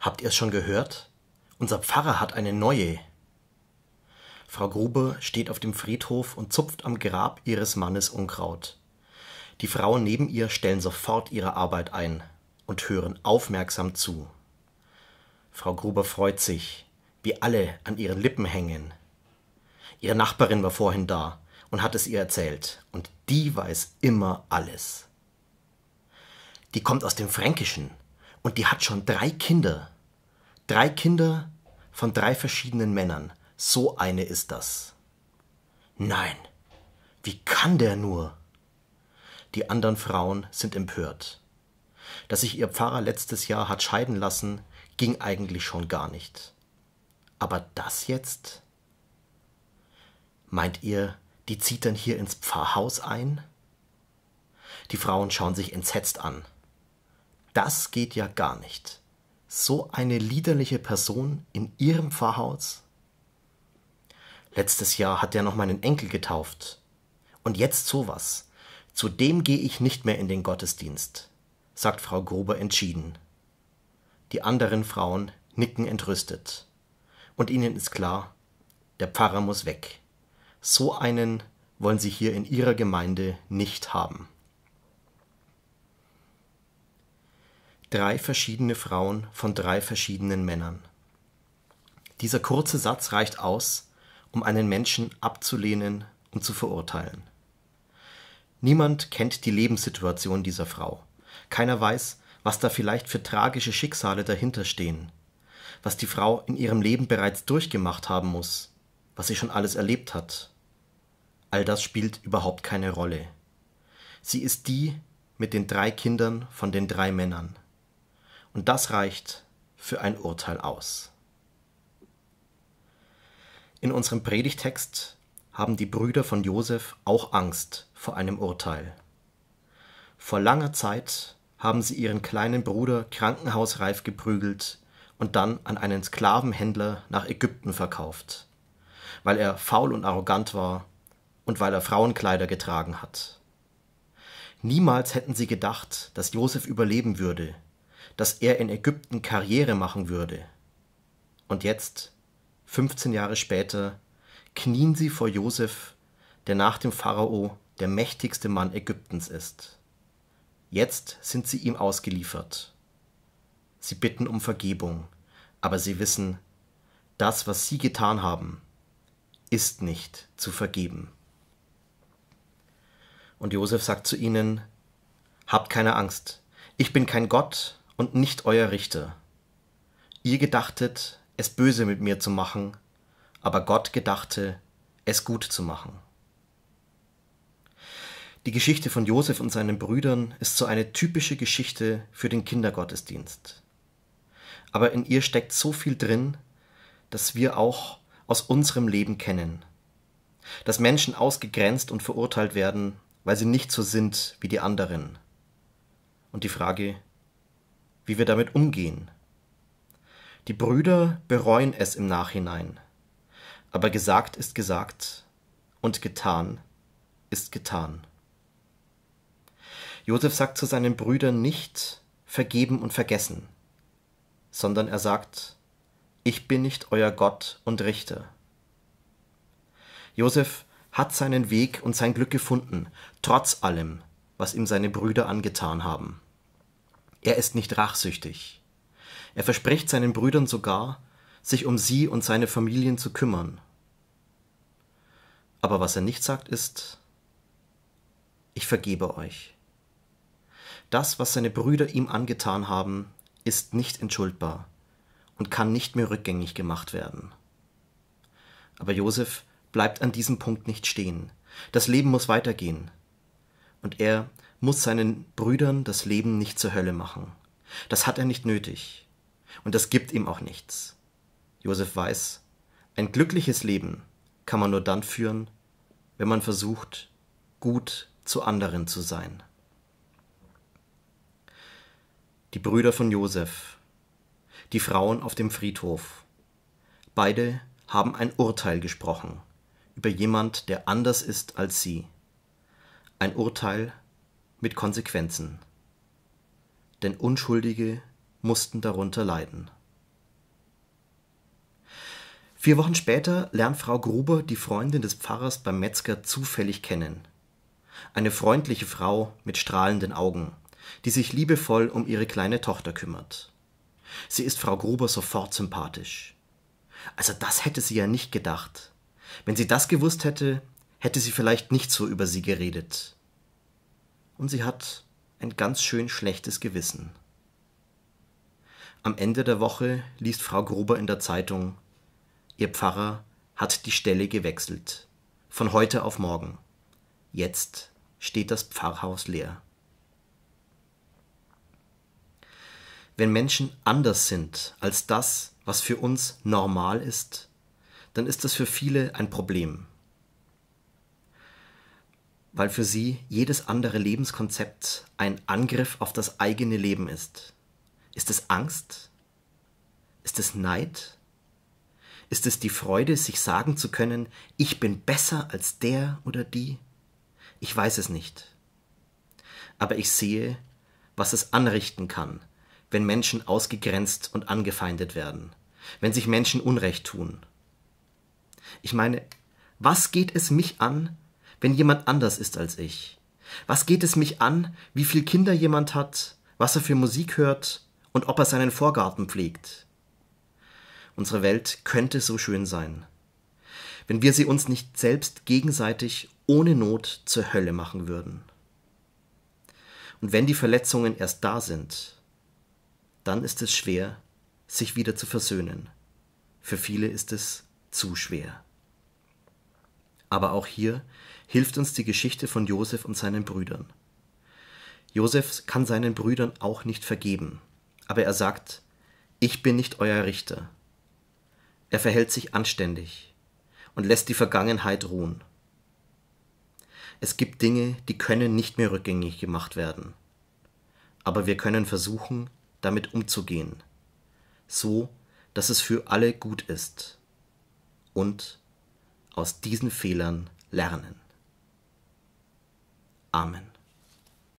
Habt ihr es schon gehört? Unser Pfarrer hat eine neue. Frau Gruber steht auf dem Friedhof und zupft am Grab ihres Mannes Unkraut. Die Frauen neben ihr stellen sofort ihre Arbeit ein und hören aufmerksam zu. Frau Gruber freut sich, wie alle an ihren Lippen hängen. Ihre Nachbarin war vorhin da und hat es ihr erzählt, und die weiß immer alles. Die kommt aus dem Fränkischen, und die hat schon drei Kinder. Drei Kinder von drei verschiedenen Männern. So eine ist das. Nein, wie kann der nur? Die anderen Frauen sind empört. Dass sich ihr Pfarrer letztes Jahr hat scheiden lassen, ging eigentlich schon gar nicht. Aber das jetzt? Meint ihr, die zieht dann hier ins Pfarrhaus ein? Die Frauen schauen sich entsetzt an. Das geht ja gar nicht. So eine liederliche Person in ihrem Pfarrhaus. Letztes Jahr hat er noch meinen Enkel getauft. Und jetzt sowas. Zudem gehe ich nicht mehr in den Gottesdienst, sagt Frau Gruber entschieden. Die anderen Frauen nicken entrüstet. Und ihnen ist klar, der Pfarrer muss weg. So einen wollen sie hier in ihrer Gemeinde nicht haben. drei verschiedene Frauen von drei verschiedenen Männern. Dieser kurze Satz reicht aus, um einen Menschen abzulehnen und zu verurteilen. Niemand kennt die Lebenssituation dieser Frau. Keiner weiß, was da vielleicht für tragische Schicksale dahinter stehen, was die Frau in ihrem Leben bereits durchgemacht haben muss, was sie schon alles erlebt hat. All das spielt überhaupt keine Rolle. Sie ist die mit den drei Kindern von den drei Männern. Und das reicht für ein Urteil aus. In unserem Predigtext haben die Brüder von Josef auch Angst vor einem Urteil. Vor langer Zeit haben sie ihren kleinen Bruder krankenhausreif geprügelt und dann an einen Sklavenhändler nach Ägypten verkauft, weil er faul und arrogant war und weil er Frauenkleider getragen hat. Niemals hätten sie gedacht, dass Josef überleben würde, dass er in Ägypten Karriere machen würde. Und jetzt, 15 Jahre später, knien sie vor Josef, der nach dem Pharao der mächtigste Mann Ägyptens ist. Jetzt sind sie ihm ausgeliefert. Sie bitten um Vergebung, aber sie wissen, das, was sie getan haben, ist nicht zu vergeben. Und Josef sagt zu ihnen, Habt keine Angst, ich bin kein Gott, und nicht euer Richter. Ihr gedachtet, es böse mit mir zu machen, aber Gott gedachte, es gut zu machen. Die Geschichte von Josef und seinen Brüdern ist so eine typische Geschichte für den Kindergottesdienst. Aber in ihr steckt so viel drin, dass wir auch aus unserem Leben kennen. Dass Menschen ausgegrenzt und verurteilt werden, weil sie nicht so sind wie die anderen. Und die Frage, wie wir damit umgehen. Die Brüder bereuen es im Nachhinein, aber gesagt ist gesagt und getan ist getan. Josef sagt zu seinen Brüdern nicht vergeben und vergessen, sondern er sagt, ich bin nicht euer Gott und Richter. Josef hat seinen Weg und sein Glück gefunden, trotz allem, was ihm seine Brüder angetan haben. Er ist nicht rachsüchtig. Er verspricht seinen Brüdern sogar, sich um sie und seine Familien zu kümmern. Aber was er nicht sagt ist, ich vergebe euch. Das, was seine Brüder ihm angetan haben, ist nicht entschuldbar und kann nicht mehr rückgängig gemacht werden. Aber Josef bleibt an diesem Punkt nicht stehen. Das Leben muss weitergehen. Und er muss seinen Brüdern das Leben nicht zur Hölle machen. Das hat er nicht nötig. Und das gibt ihm auch nichts. Josef weiß, ein glückliches Leben kann man nur dann führen, wenn man versucht, gut zu anderen zu sein. Die Brüder von Josef, die Frauen auf dem Friedhof, beide haben ein Urteil gesprochen über jemand, der anders ist als sie. Ein Urteil, mit Konsequenzen. Denn Unschuldige mussten darunter leiden. Vier Wochen später lernt Frau Gruber die Freundin des Pfarrers beim Metzger zufällig kennen. Eine freundliche Frau mit strahlenden Augen, die sich liebevoll um ihre kleine Tochter kümmert. Sie ist Frau Gruber sofort sympathisch. Also das hätte sie ja nicht gedacht. Wenn sie das gewusst hätte, hätte sie vielleicht nicht so über sie geredet und sie hat ein ganz schön schlechtes Gewissen. Am Ende der Woche liest Frau Gruber in der Zeitung, ihr Pfarrer hat die Stelle gewechselt, von heute auf morgen. Jetzt steht das Pfarrhaus leer. Wenn Menschen anders sind als das, was für uns normal ist, dann ist das für viele ein Problem weil für sie jedes andere Lebenskonzept ein Angriff auf das eigene Leben ist. Ist es Angst? Ist es Neid? Ist es die Freude, sich sagen zu können, ich bin besser als der oder die? Ich weiß es nicht. Aber ich sehe, was es anrichten kann, wenn Menschen ausgegrenzt und angefeindet werden, wenn sich Menschen Unrecht tun. Ich meine, was geht es mich an, wenn jemand anders ist als ich? Was geht es mich an, wie viele Kinder jemand hat, was er für Musik hört und ob er seinen Vorgarten pflegt? Unsere Welt könnte so schön sein, wenn wir sie uns nicht selbst gegenseitig ohne Not zur Hölle machen würden. Und wenn die Verletzungen erst da sind, dann ist es schwer, sich wieder zu versöhnen. Für viele ist es zu schwer. Aber auch hier hilft uns die Geschichte von Josef und seinen Brüdern. Josef kann seinen Brüdern auch nicht vergeben, aber er sagt, ich bin nicht euer Richter. Er verhält sich anständig und lässt die Vergangenheit ruhen. Es gibt Dinge, die können nicht mehr rückgängig gemacht werden, aber wir können versuchen, damit umzugehen, so dass es für alle gut ist und aus diesen Fehlern lernen. Amen.